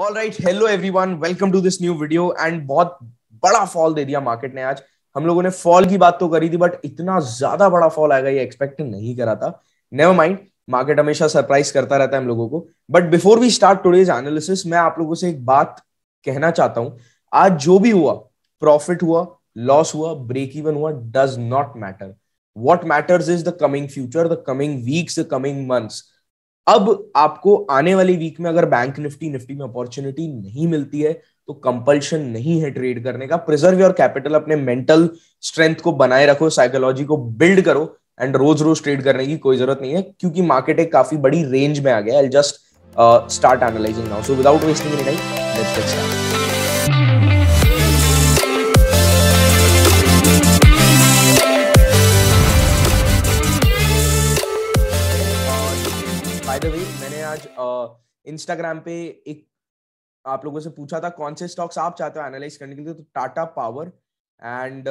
All right hello everyone welcome to this new video and बहुत बड़ा fall दे दिया market ने आज हम लोगों ने फॉल की बात तो करी थी बट इतना ज्यादा बड़ा फॉल आएगा ये एक्सपेक्ट नहीं करा था नेवर माइंड मार्केट हमेशा सरप्राइज करता रहता है हम लोगों को but before we start today's analysis मैं आप लोगों से एक बात कहना चाहता हूं आज जो भी हुआ प्रॉफिट हुआ लॉस हुआ ब्रेक इवन हुआ does not matter what matters is the coming future the coming weeks the coming months अब आपको आने वाली वीक में अगर बैंक निफ्टी निफ्टी में अपॉर्चुनिटी नहीं मिलती है तो कंपल्शन नहीं है ट्रेड करने का प्रिजर्व योर कैपिटल अपने मेंटल स्ट्रेंथ को बनाए रखो साइकोलॉजी को बिल्ड करो एंड रोज रोज ट्रेड करने की कोई जरूरत नहीं है क्योंकि मार्केट एक काफी बड़ी रेंज में आ गया I just start analysing now so without wasting any time let's get start Instagram पे एक आप लोगों से पूछा था कौन से स्टॉक्स आप चाहते हो एनालाइज करने के लिए तो Tata power and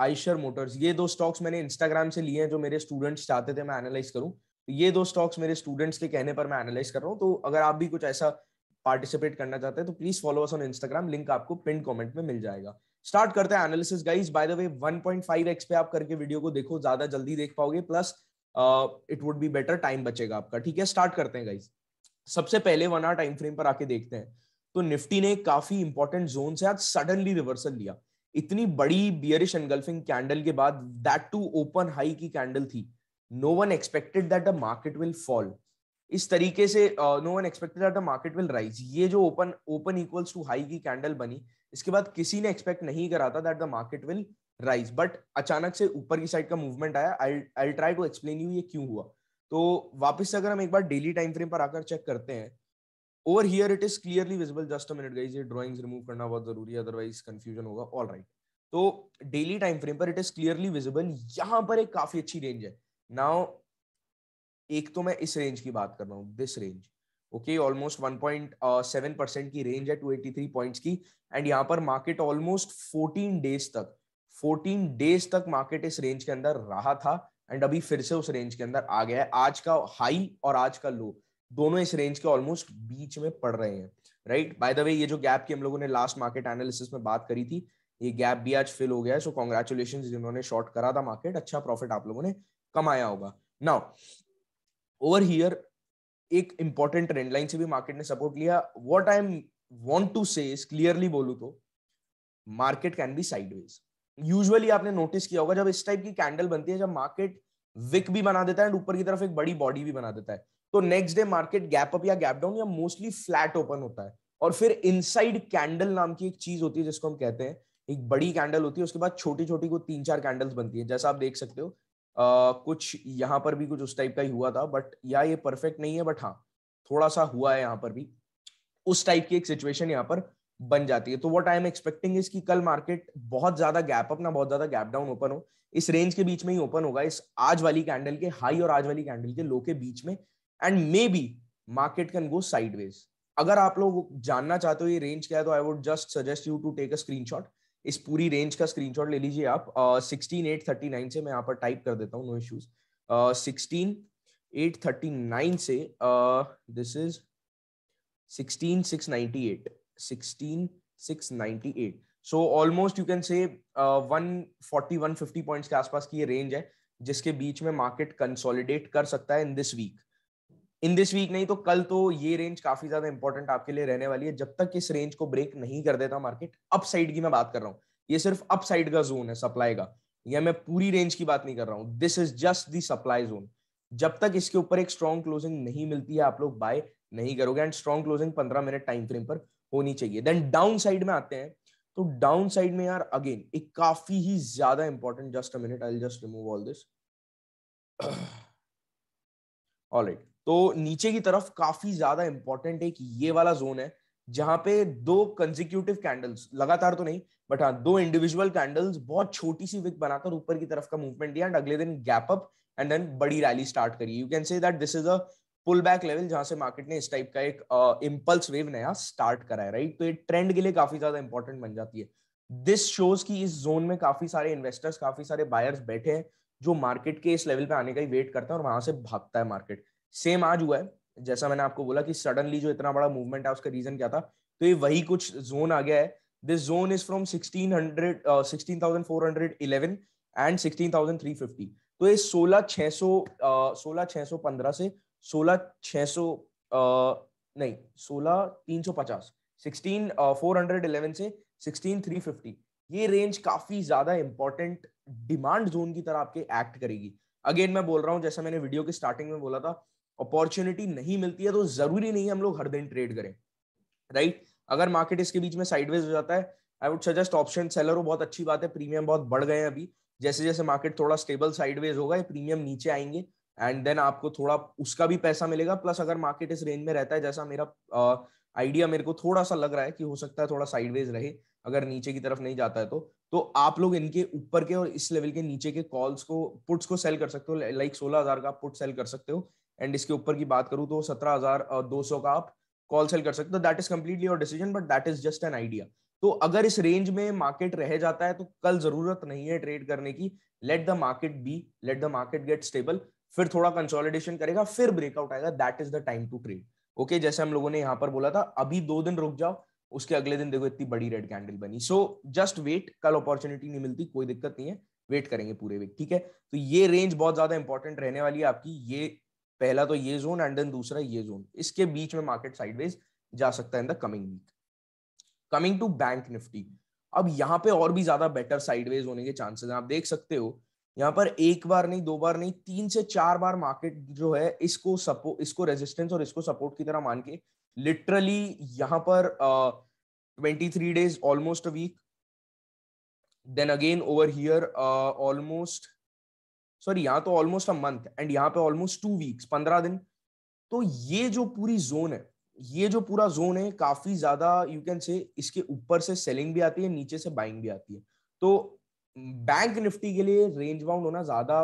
Eicher motors ये दो स्टॉक्स मैंने इंस्टाग्राम से लिए हैं जो मेरे स्टूडेंट्स चाहते थे मैं एनालाइज करूं तो ये दो स्टॉक्स मेरे स्टूडेंट्स के कहने पर मैं एनालाइज कर रहा हूं तो अगर आप भी कुछ ऐसा पार्टिसिपेट करना चाहते हैं तो please follow us on Instagram link आपको पिन कॉमेंट में मिल जाएगा स्टार्ट करते हैं analysis guys by the way 1.5x पे आप करके वीडियो को देखो ज्यादा जल्दी देख पाओगे plus it would be better time बचेगा आपका ठीक है स्टार्ट करते हैं गाइज सबसे पहले वन आर टाइम फ्रेम पर आके देखते हैं तो निफ्टी ने काफी इंपॉर्टेंट जोन से आज सडनली रिवर्सल लिया इतनी बड़ी बियरिश एनगल्फिंग कैंडल के बाद दैट टू ओपन हाई की कैंडल थी no one expected that the market will fall इस तरीके से no one expected that the market will rise ये जो open open equals to high की कैंडल बनी इसके बाद किसी ने एक्सपेक्ट नहीं करा था that the market will rise but अचानक से ऊपर की साइड का मूवमेंट आया I try to explain you ये क्यों हुआ तो वापस से अगर हम एक बार डेली टाइम फ्रेम पर आकर चेक करते हैं over here it is clearly visible just a minute guys ये ड्राइंग्स रिमूव करना बहुत जरूरी है अदरवाइज कंफ्यूजन होगा ऑल राइट तो डेली टाइम फ्रेम पर इट इज क्लियरली विजिबल यहां पर एक काफी अच्छी रेंज है नाउ एक तो मैं इस रेंज की बात कर रहा हूँ this range okay almost 1.7 percent की रेंज है 283 पॉइंट्स की एंड यहाँ पर मार्केट ऑलमोस्ट 14 डेज तक फोर्टीन डेज तक मार्केट इस रेंज के अंदर रहा था एंड अभी फिर से उस रेंज के अंदर आ गया है आज का हाई और आज का लो दोनों इस रेंज के ऑलमोस्ट बीच में पड़ रहे हैं राइट बाय द वे ये जो गैप की हम लोगों ने लास्ट मार्केट एनालिसिस में बात करी थी ये गैप भी आज फिल हो गया है सो कॉन्ग्रेचुलेशन जिन्होंने शॉर्ट करा था मार्केट अच्छा प्रॉफिट आप लोगों ने कमाया होगा नाउ ओवर हियर एक इंपॉर्टेंट ट्रेंड लाइन से भी मार्केट ने सपोर्ट लिया what I am want to say clearly बोलू तो market can be sideways usually आपने नोटिस किया होगा जब इस टाइप की कैंडल बनती है जब मार्केट विक भी बना देता है एंड ऊपर की तरफ एक बड़ी बॉडी भी बना देता है तो next day market gap up या गैप डाउन या मोस्टली फ्लैट ओपन होता है और फिर इनसाइड कैंडल नाम की एक चीज होती है जिसको हम कहते हैं एक बड़ी कैंडल होती है उसके बाद छोटी छोटी को तीन चार कैंडल्स बनती है जैसा आप देख सकते हो आ, कुछ यहाँ पर भी कुछ उस टाइप का ही हुआ था बट या ये परफेक्ट नहीं है बट हाँ थोड़ा सा हुआ है यहाँ पर भी उस टाइप की एक सिचुएशन यहाँ पर बन जाती है तो what I am expecting is कि कल मार्केट बहुत ज्यादा गैप अप ना बहुत ज्यादा गैप डाउन ओपन हो इस रेंज के बीच में ही ओपन होगा इस आज वाली कैंडल के हाई और आज वाली कैंडल के लो के बीच में and may be market can go sideways अगर आप लोग जानना चाहते हो ये रेंज क्या है तो I would just suggest you to take a screenshot इस पूरी रेंज का स्क्रीनशॉट ले लीजिए आप सिक्सटीन एट थर्टी नाइन से मैं यहाँ पर टाइप कर देता हूँ no issues sixteen eight thirty nine से this is sixteen six ninety eight 16698 so almost you can say 140 150 points के आसपास की ये रेंज है जिसके बीच में मार्केट कंसोलिडेट कर सकता है in this week in this week नहीं तो कल तो ये रेंज काफी ज्यादा इंपॉर्टेंट आपके लिए रहने वाली है जब तक इस रेंज को ब्रेक नहीं कर देता मार्केट अपसाइड की मैं बात कर रहा हूँ ये सिर्फ अपसाइड का जोन है सप्लाई का या मैं पूरी रेंज की बात नहीं कर रहा हूं this is just the supply zone जब तक इसके ऊपर एक स्ट्रॉन्ग क्लोजिंग नहीं मिलती है आप लोग बाय नहीं करोगे एंड स्ट्रॉन्ग क्लोजिंग पंद्रह मिनट टाइम फ्रेम पर होनी चाहिए देन डाउन साइड में आते हैं तो डाउन साइड में यार अगेन एक काफी ही ज्यादा important just a minute I just remove all this all right तो नीचे की तरफ काफी ज्यादा इंपॉर्टेंट एक ये वाला जोन है जहां पे दो कंजिक्यूटिव कैंडल्स लगातार तो नहीं बट हाँ दो इंडिविजुअल कैंडल्स बहुत छोटी सी विक बनाकर ऊपर की तरफ का मूवमेंट दिया एंड अगले दिन गैप अप एंड देन बड़ी रैली स्टार्ट करी you can say that this is a pull back level जहां से मार्केट ने इस टाइप का एक इम्पल्स वेव नया स्टार्ट करा है राइट तो ये ट्रेंड के लिए काफी ज्यादा इंपॉर्टेंट बन जाती है दिस शोज की इस जोन में काफी सारे इन्वेस्टर्स काफी सारे बायर्स बैठे हैं जो मार्केट के इस लेवल पे आने का ही वेट करता है और वहां से भागता है मार्केट सेम आज हुआ है जैसा मैंने आपको बोला कि सडनली जो इतना बड़ा मूवमेंट है उसका रीजन क्या था तो ये वही कुछ जोन आ गया है this zone is from sixteen hundred sixteen thousand four hundred eleven and sixteen thousand three fifty तो ये सोलह छह सौ सोलह छह सौ पंद्रह से सोलह छह सौ नहीं सोलह तीन सौ पचास सिक्सटीन फोर हंड्रेड इलेवन से सिक्सटीन थ्री फिफ्टी ये रेंज काफ़ी ज़्यादा इंपॉर्टेंट डिमांड जोन की तरह आपके एक्ट करेगी अगेन मैं बोल रहा हूँ जैसा मैंने वीडियो के स्टार्टिंग में बोला था अपॉर्चुनिटी नहीं मिलती है तो ज़रूरी नहीं है हम लोग हर दिन ट्रेड करें राइट right? अगर मार्केट इसके बीच में साइडवेज हो जाता है I would suggest option seller हो बहुत अच्छी बात है प्रीमियम बहुत बढ़ गए हैं अभी जैसे जैसे मार्केट थोड़ा स्टेबल साइडवेज होगा ये प्रीमियम नीचे आएंगे एंड देन आपको थोड़ा उसका भी पैसा मिलेगा प्लस अगर मार्केट इस रेंज में रहता है जैसा मेरा आइडिया मेरे को थोड़ा सा लग रहा है कि हो सकता है थोड़ा साइडवेज रहे अगर नीचे की तरफ नहीं जाता है तो तो आप लोग इनके ऊपर के और इस लेवल के नीचे के कॉल्स को पुट्स को सेल कर सकते हो लाइक सोलह हजार का पुट सेल कर सकते हो एंड इसके ऊपर की बात करूं तो सत्रह हजार दो सौ का आप कॉल सेल कर सकते हो that is completely your decision but that is just an idea तो अगर इस रेंज में मार्केट रह जाता है तो कल जरूरत नहीं है ट्रेड करने की let the market be let the market get stable फिर थोड़ा कंसोलिडेशन करेगा फिर ब्रेकआउट आएगा that is the time to trade okay जैसे हम लोगों ने यहां पर बोला था अभी दो दिन रुक जाओ उसके अगले दिन देखो इतनी बड़ी रेड कैंडल बनी सो जस्ट वेट कल अपॉर्चुनिटी नहीं मिलती कोई दिक्कत नहीं है वेट करेंगे पूरे वीक ठीक है तो ये रेंज बहुत ज्यादा इंपॉर्टेंट रहने वाली है आपकी ये पहला तो ये जोन एंड देन दूसरा ये जोन इसके बीच में मार्केट साइडवेज जा सकता है in the coming week coming to Bank Nifty अब यहाँ पे और भी ज्यादा बेटर साइडवेज होने के चांसेस हैं आप देख सकते हो यहाँ पर एक बार नहीं दो बार नहीं तीन से चार बार मार्केट जो है इसको सपोर्ट इसको रेजिस्टेंस और इसको सपोर्ट की तरह मान के लिटरली यहाँ पर twenty three days almost a week then again over here almost sorry यहाँ तो ऑलमोस्ट अ मंथ एंड यहाँ पे ऑलमोस्ट टू वीक्स पंद्रह दिन तो ये जो पूरी जोन है ये जो पूरा जोन है काफी ज्यादा यू कैन से इसके ऊपर से सेलिंग भी आती है नीचे से बाइंग भी आती है तो बैंक निफ्टी के लिए रेंज बाउंड होना ज्यादा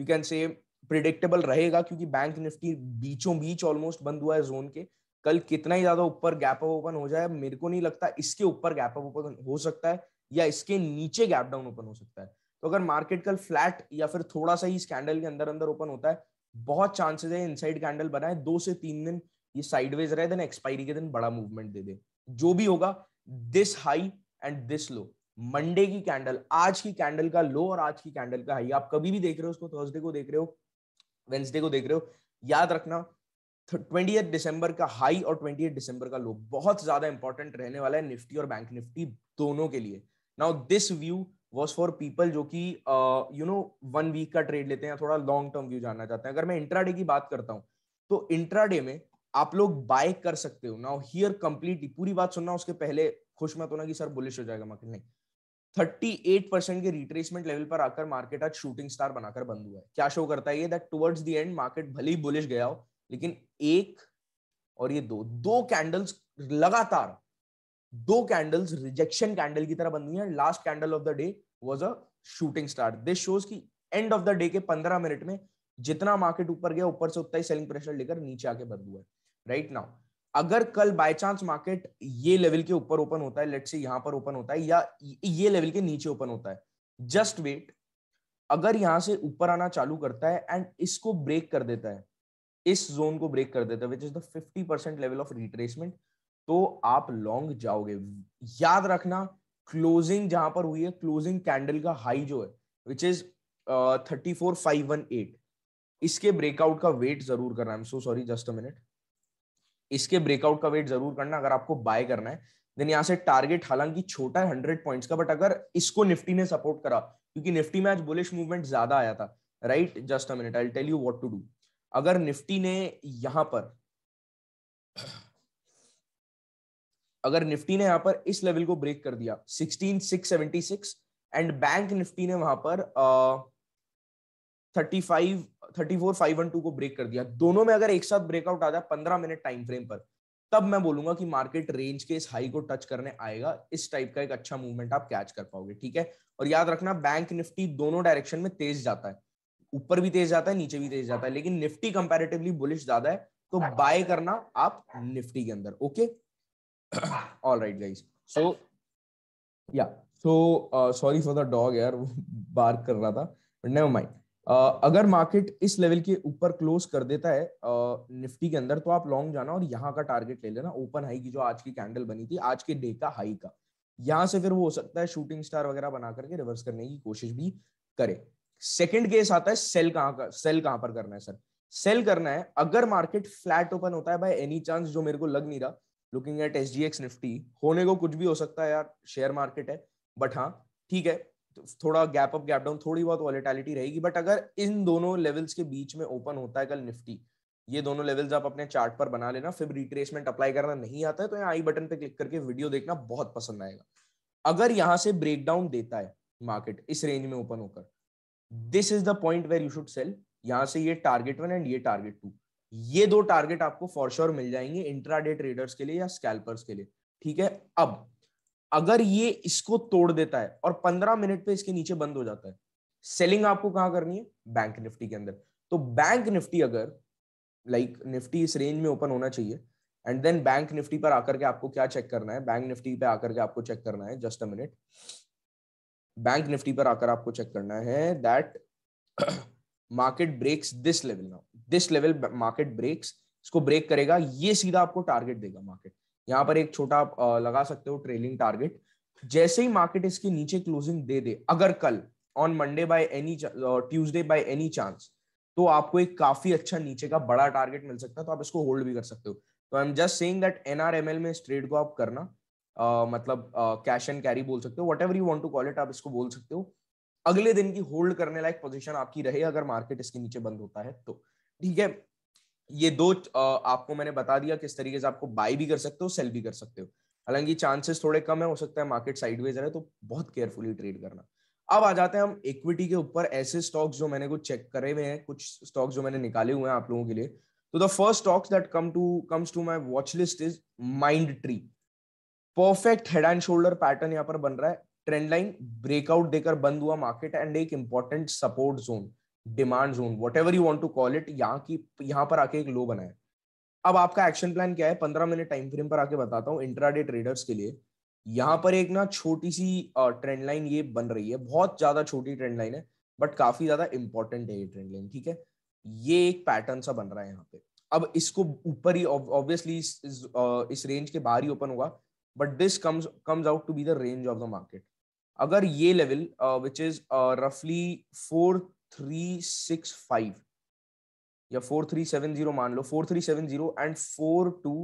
यू कैन से प्रिडिक्टेबल रहेगा क्योंकि बैंक निफ्टी बीचों बीच ऑलमोस्ट बंद हुआ है जोन के कल कितना ही ज्यादा ऊपर गैप अप ओपन हो जाए मेरे को नहीं लगता इसके ऊपर गैप अप ओपन हो सकता है या इसके नीचे गैप डाउन ओपन हो सकता है तो अगर मार्केट कल फ्लैट या फिर थोड़ा सा ही इस कैंडल के अंदर अंदर ओपन होता है बहुत चांसेस है इनसाइड कैंडल बनाए दो से तीन दिन ये साइडवेज रहे देन एक्सपायरी के दिन बड़ा मूवमेंट दे दे जो भी होगा this high and this low Monday की कैंडल आज की कैंडल का लो और आज की कैंडल का हाई आप कभी भी देख रहे हो उसको थर्सडे को देख रहे हो वेंसडे को देख रहे हो याद रखना ट्वेंटी दिसंबर का हाई और ट्वेंटी दिसंबर का लो बहुत ज्यादा इंपॉर्टेंट रहने वाला है निफ्टी और बैंक निफ्टी दोनों के लिए now this view was for people जो कि यू नो वन वीक का ट्रेड लेते हैं थोड़ा लॉन्ग टर्म व्यू जानना चाहते हैं अगर मैं इंट्राडे की बात करता हूँ तो इंट्राडे में आप लोग बाय कर सकते हो नाउ हियर कंप्लीटली पूरी बात सुनना उसके पहले खुश मत होना कि सर बुलिश हो जाएगा मार्केट नहीं 38 के रिट्रेसमेंट लेवल पर आकर मार्केट आज शूटिंग स्टार बनाकर बंद हुआ है क्या शो करता है ये that towards the end market भले ही बुलिश गया हो लेकिन एक और ये दो दो कैंडल्स लगातार दो कैंडल्स रिजेक्शन कैंडल की तरह बन हुई है last candle of the day was a shooting star this shows की एंड ऑफ द डे के 15 मिनट में जितना मार्केट ऊपर गया ऊपर से उतना ही सेलिंग प्रेशर लेकर नीचे आके बंद हुआ है राइट नाउ अगर कल बाय चांस मार्केट ये लेवल के ऊपर ओपन होता है लेट से यहां पर ओपन होता है या ये लेवल के नीचे ओपन होता है जस्ट वेट अगर यहां से ऊपर आना चालू करता है एंड इसको ब्रेक कर देता है इस जोन को ब्रेक कर देता है which is the fifty percent level of retracement तो आप लॉन्ग जाओगे याद रखना क्लोजिंग जहां पर हुई है क्लोजिंग कैंडल का हाई जो है which is thirty four five one eight इसके ब्रेकआउट का वेट जरूर करना I am so sorry just a minute इसके ब्रेकआउट का वेट जरूर करना अगर आपको बाय करना है देन यहाँ से टारगेट हालांकि छोटा है हंड्रेड पॉइंट्स का बट अगर इसको निफ्टी ने सपोर्ट करा क्योंकि निफ्टी में आज बुलिश मूवमेंट ज्यादा आया था right just a minute I tell you what to do अगर निफ्टी ने यहां पर अगर निफ्टी ने यहां पर इस लेवल को ब्रेक कर दिया 16676 एंड बैंक निफ्टी ने वहां पर thirty uh, five thirty four five one two को ब्रेक कर दिया दोनों में अगर एक साथ ब्रेकआउट आ जाए पंद्रह मिनट टाइम फ्रेम पर तब मैं बोलूंगा कि मार्केट रेंज के इस हाई को टच करने आएगा इस टाइप का एक अच्छा मूवमेंट आप कैच कर पाओगे ठीक है और याद रखना बैंक निफ्टी दोनों डायरेक्शन में तेज जाता है ऊपर भी तेज जाता है नीचे भी तेज जाता है लेकिन निफ्टी कंपेरेटिवली बुलिश ज्यादा है तो बाय करना आप निफ्टी के अंदर okay all right guys so या so sorry for the dog यार बार कर रहा था नेवर माइंड अगर मार्केट इस लेवल के ऊपर क्लोज कर देता है निफ्टी के अंदर तो आप लॉन्ग जाना और यहाँ का टारगेट ले लेना ओपन हाई की जो आज की कैंडल बनी थी आज के डे का हाई का यहां से फिर वो हो सकता है शूटिंग स्टार वगैरह बना करके रिवर्स करने की कोशिश भी करे सेकेंड केस आता है सेल कहाँ का सेल कहाँ पर करना है सर सेल करना है अगर मार्केट फ्लैट ओपन होता है बाय एनी चांस जो मेरे को लग नहीं रहा लुकिंग एट एस निफ्टी होने को कुछ भी हो सकता है यार शेयर मार्केट है बट हाँ ठीक है थोड़ा गैप अप गैप डाउन थोड़ी बहुत वॉलिटैलिटी रहेगी बट अगर इन दोनों लेवल्स के बीच में ओपन होता है कल निफ्टी ये दोनों लेवल्स आप अपने चार्ट पर बना लेना फिर रिट्रेसमेंट अप्लाई करना नहीं आता है तो आई बटन पे क्लिक करके वीडियो देखना बहुत पसंद आएगा अगर यहाँ से ब्रेकडाउन देता है मार्केट इस रेंज में ओपन होकर this is the point where you should sell यहाँ से ये टारगेट वन एंड ये टारगेट टू ये दो टारगेट आपको फॉर श्योर मिल जाएंगे इंट्राडे ट्रेडर्स के लिए या स्कैल्पर्स के लिए ठीक है अब अगर ये इसको तोड़ देता है और पंद्रह मिनट पे इसके नीचे बंद हो जाता है सेलिंग आपको कहां करनी है बैंक निफ्टी के अंदर तो बैंक निफ्टी अगर लाइक like, निफ्टी इस रेंज में ओपन होना चाहिए एंड देन बैंक निफ्टी पर आकर के आपको क्या चेक करना है बैंक निफ्टी पे आकर के आपको चेक करना है just a minute Bank Nifty पर आकर आपको चेक करना है that market breaks this level now this level market breaks इसको ब्रेक करेगा ये सीधा आपको टारगेट देगा मार्केट यहाँ पर एक छोटा लगा सकते हो ट्रेलिंग टारगेट जैसे ही मार्केट इसके नीचे क्लोजिंग दे दे अगर कल on Monday by any Tuesday by any chance तो आपको एक काफी अच्छा नीचे का बड़ा टारगेट मिल सकता है तो आप इसको होल्ड भी कर सकते हो तो I am just saying that NRML में इस ट्रेड को आप करना uh, मतलब कैश एंड कैरी बोल सकते हो whatever you want to call it आप इसको बोल सकते हो अगले दिन की होल्ड करने लायक पोजिशन आपकी रहे अगर मार्केट इसके नीचे बंद होता है तो ठीक है ये दो आपको मैंने बता दिया किस तरीके से आपको बाय भी कर सकते हो सेल भी कर सकते हो हालांकि चांसेस थोड़े कम है हो सकता है मार्केट साइडवेज रहे तो बहुत केयरफुली ट्रेड करना अब आ जाते हैं हम इक्विटी के ऊपर ऐसे स्टॉक्स जो मैंने कुछ चेक करे हुए हैं कुछ स्टॉक्स जो मैंने निकाले हुए हैं आप लोगों के लिए तो the first stocks that come to comes to my watch list is Mind Tree perfect head and shoulder pattern यहाँ पर बन रहा है ट्रेंड लाइन ब्रेकआउट देकर बंद हुआ मार्केट एंड एक important support zone demand zone whatever you want to call it यहाँ की यहाँ पर आके एक लो बनाए अब आपका एक्शन प्लान क्या है पंद्रह मिनट टाइम फ्रेम पर आके बताता हूँ इंट्राडे ट्रेडर्स के लिए यहाँ पर एक ना छोटी सी ट्रेंड लाइन ये बन रही है बहुत ज्यादा छोटी ट्रेंड लाइन है बट काफी ज्यादा इंपॉर्टेंट है ये ट्रेंड लाइन ठीक है ये एक पैटर्न सा बन रहा है यहाँ पे अब इसको ऊपर ही ऑब्वियसली इस, इस, इस रेंज के बाहर ही ओपन होगा but this comes comes out to be the range of the market अगर ये लेवल विच इज रफली फोर थ्री सिक्स फाइव या फोर थ्री सेवन जीरो मान लो four three seven zero and four two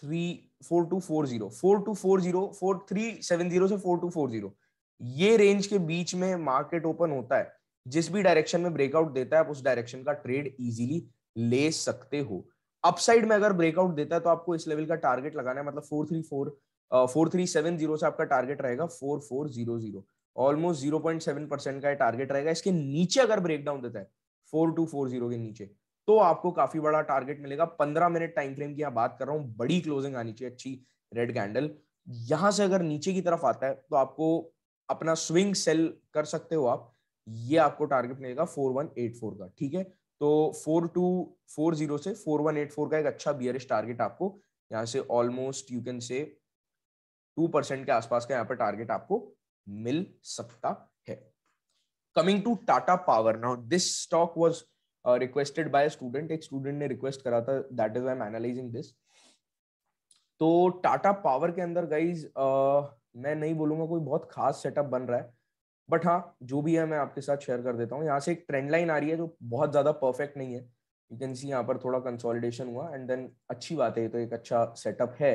three four two four zero four two four zero four three seven zero से four two four zero ये range के बीच में market open होता है जिस भी डायरेक्शन में ब्रेकआउट देता है आप उस डायरेक्शन का ट्रेड इजीली ले सकते हो अपसाइड में अगर ब्रेकआउट देता है तो आपको इस लेवल का टारगेट लगाना है मतलब four three four four three seven zero से आपका टारगेट रहेगा four four zero zero almost zero point seven percent का टारगेट रहेगा इसके नीचे अगर ब्रेकडाउन देता है फोर टू फोर जीरो के नीचे तो आपको काफी बड़ा टारगेट मिलेगा पंद्रह मिनट टाइम फ्रेम की बात कर रहा हूं बड़ी क्लोजिंग आनी चाहिए अच्छी रेड कैंडल यहां से अगर नीचे की तरफ आता है तो आपको अपना स्विंग सेल कर सकते हो आप ये आपको टारगेट मिलेगा फोर वन एट फोर का ठीक है तो फोर टू फोर जीरो से फोर वन एट फोर का एक अच्छा बियरिश टारगेट आपको यहां से almost you can say two percent के आसपास का यहाँ पर टारगेट आपको मिल सकता है coming to Tata Power now this stock was requested by student एक स्टूडेंट ने रिक्वेस्ट करा था that is I am analysing this तो टाटा पावर के अंदर गाइज uh, मैं नहीं बोलूंगा कोई बहुत खास सेटअप बन रहा है बट हाँ जो भी है मैं आपके साथ शेयर कर देता हूँ यहाँ से एक ट्रेंड लाइन आ रही है जो बहुत ज्यादा परफेक्ट नहीं है यू कैन सी यहाँ पर थोड़ा कंसोलिडेशन हुआ एंड देन अच्छी बात है तो एक अच्छा सेटअप है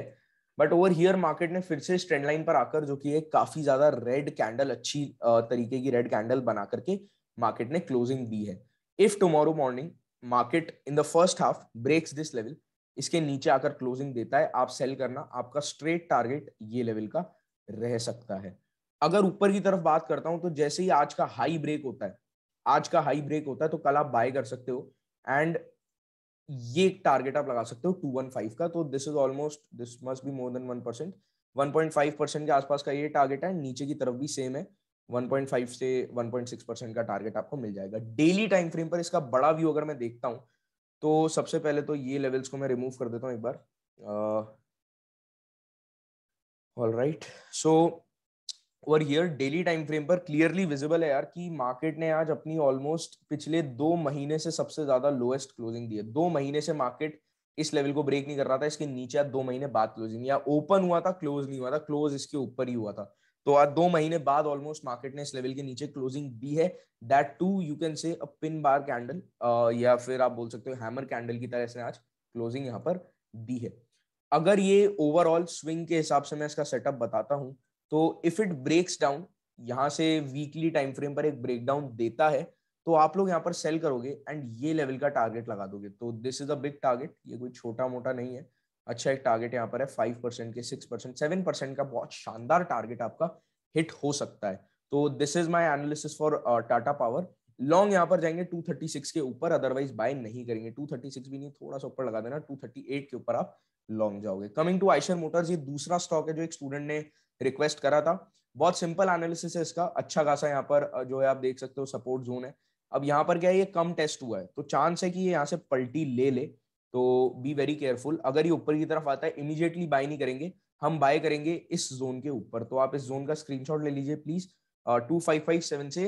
बट ओवर हियर मार्केट ने फिर से इस ट्रेंड लाइन पर आकर जो कि एक काफी ज्यादा रेड कैंडल अच्छी तरीके की रेड कैंडल बना करके मार्केट ने क्लोजिंग दी है if tomorrow morning market in the first half breaks this level इसके नीचे आकर क्लोजिंग देता है आप सेल करना आपका स्ट्रेट टारगेट ये लेवल का रह सकता है अगर ऊपर की तरफ बात करता हूं तो जैसे ही आज का हाई ब्रेक होता है आज का हाई ब्रेक होता है तो कल आप बाय कर सकते हो एंड ये टारगेट आप लगा सकते हो टू वन फाइव का तो this is almost this must be more than one percent one point five percent के आसपास का ये टारगेट है नीचे की तरफ भी सेम है वन पॉइंट फाइव से वन पॉइंट सिक्स परसेंट का टारगेट आपको मिल जाएगा डेली टाइम फ्रेम पर इसका बड़ा व्यू अगर मैं देखता हूँ तो सबसे पहले तो ये लेवल्स को मैं रिमूव कर देता हूँ एक बार all right so over here daily time frame पर क्लियरली विजिबल है यार कि मार्केट ने आज अपनी ऑलमोस्ट पिछले दो महीने से सबसे ज्यादा लोएस्ट क्लोजिंग दी है दो महीने से मार्केट इस लेवल को ब्रेक नहीं कर रहा था इसके नीचे दो महीने बाद क्लोजिंग या ओपन हुआ था क्लोज नहीं हुआ था क्लोज इसके ऊपर ही हुआ था तो आज दो महीने बाद ऑलमोस्ट मार्केट ने इस लेवल के नीचे क्लोजिंग दी है दैट टू यू कैन से अ पिन बार कैंडल या फिर आप बोल सकते हो हैमर कैंडल की तरह से आज क्लोजिंग यहाँ पर दी है अगर ये ओवरऑल स्विंग के हिसाब से मैं इसका सेटअप बताता हूँ तो इफ इट ब्रेक्स डाउन यहाँ से वीकली टाइम फ्रेम पर एक ब्रेकडाउन देता है तो आप लोग यहाँ पर सेल करोगे एंड ये लेवल का टारगेट लगा दोगे तो this is a big target ये कोई छोटा मोटा नहीं है अच्छा एक टारगेट यहाँ पर है फाइव परसेंट के सिक्स परसेंट सेवन परसेंट का बहुत शानदार टारगेट आपका हिट हो सकता है तो this is my analysis for Tata Power long यहाँ पर जाएंगे 236 के ऊपर अदरवाइज बाय नहीं करेंगे 236 भी नहीं थोड़ा सा ऊपर लगा देना 238 के ऊपर आप लॉन्ग जाओगे कमिंग टू आइशर मोटर्स ये दूसरा स्टॉक है जो एक स्टूडेंट ने रिक्वेस्ट करा था बहुत सिंपल एनालिसिस है इसका अच्छा खासा यहाँ पर जो है आप देख सकते हो सपोर्ट जोन है अब यहाँ पर क्या है ये कम टेस्ट हुआ है तो चांस है कि ये यहाँ से पलटी ले ले तो बी वेरी केयरफुल अगर ये ऊपर की तरफ आता है इमीजिएटली बाय नहीं करेंगे हम बाय करेंगे इस जोन के ऊपर तो आप इस जोन का स्क्रीनशॉट ले लीजिए please two five five seven से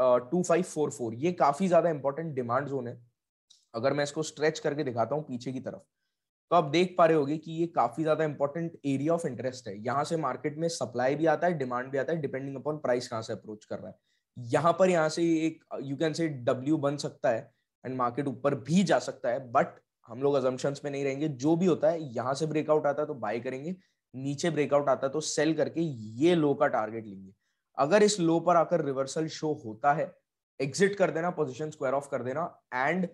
टू फाइव फोर फोर ये काफी ज्यादा इंपॉर्टेंट डिमांड जोन है अगर मैं इसको स्ट्रेच करके दिखाता हूँ पीछे की तरफ तो आप देख पा रहे होगे कि ये काफी ज्यादा इंपॉर्टेंट एरिया ऑफ इंटरेस्ट है यहाँ से मार्केट में सप्लाई भी आता है डिमांड भी आता है डिपेंडिंग अपॉन प्राइस कहाँ से अप्रोच कर रहा है यहाँ पर यहाँ से एक यू कैन से डब्ल्यू बन सकता है एंड मार्केट ऊपर भी जा सकता है बट हम लोग अजम्पन्स में नहीं रहेंगे जो भी होता है यहाँ से ब्रेकआउट आता है तो बाय करेंगे नीचे ब्रेकआउट आता है तो सेल करके ये लो का टारगेट लेंगे अगर इस लो पर आकर रिवर्सल शो होता है एग्जिट कर देना पोजिशन स्क्वायर ऑफ कर देना एंड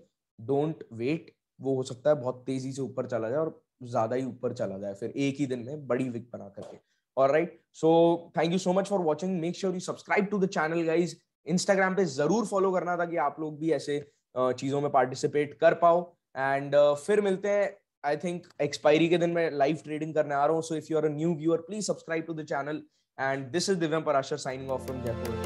डोंट वेट वो हो सकता है बहुत तेजी से ऊपर चला जाए और ज्यादा ही ऊपर चला जाए फिर एक ही दिन में बड़ी विक बना करके और right so thank you so much for watching make sure you subscribe to the channel guys Instagram पे जरूर फॉलो करना था कि आप लोग भी ऐसे चीजों में पार्टिसिपेट कर पाओ एंड फिर मिलते हैं आई थिंक एक्सपायरी के दिन में लाइव ट्रेडिंग करने आ रहा हूँ so if you are a new viewer please subscribe to the channel And this is Divyam Parashar signing off from Jaipur.